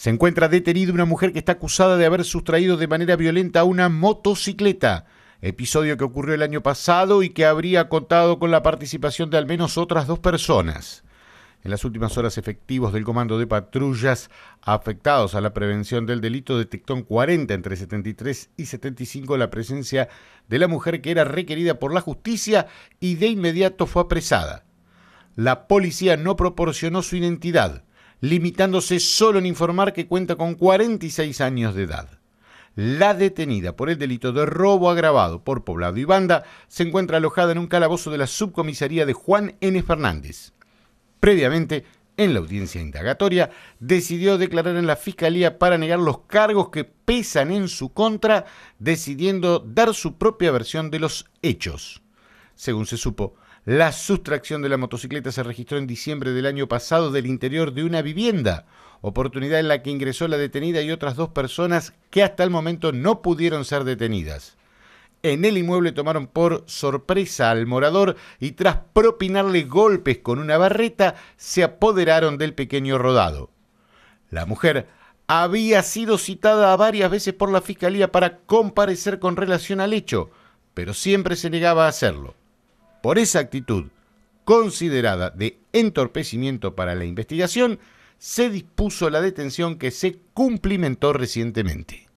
Se encuentra detenida una mujer que está acusada de haber sustraído de manera violenta una motocicleta, episodio que ocurrió el año pasado y que habría contado con la participación de al menos otras dos personas. En las últimas horas, efectivos del Comando de Patrullas afectados a la prevención del delito detectó 40 entre 73 y 75 la presencia de la mujer que era requerida por la justicia y de inmediato fue apresada. La policía no proporcionó su identidad limitándose solo en informar que cuenta con 46 años de edad. La detenida por el delito de robo agravado por poblado y banda se encuentra alojada en un calabozo de la subcomisaría de Juan N. Fernández. Previamente, en la audiencia indagatoria, decidió declarar en la fiscalía para negar los cargos que pesan en su contra, decidiendo dar su propia versión de los hechos. Según se supo, la sustracción de la motocicleta se registró en diciembre del año pasado del interior de una vivienda, oportunidad en la que ingresó la detenida y otras dos personas que hasta el momento no pudieron ser detenidas. En el inmueble tomaron por sorpresa al morador y tras propinarle golpes con una barreta se apoderaron del pequeño rodado. La mujer había sido citada varias veces por la fiscalía para comparecer con relación al hecho, pero siempre se negaba a hacerlo por esa actitud considerada de entorpecimiento para la investigación, se dispuso la detención que se cumplimentó recientemente.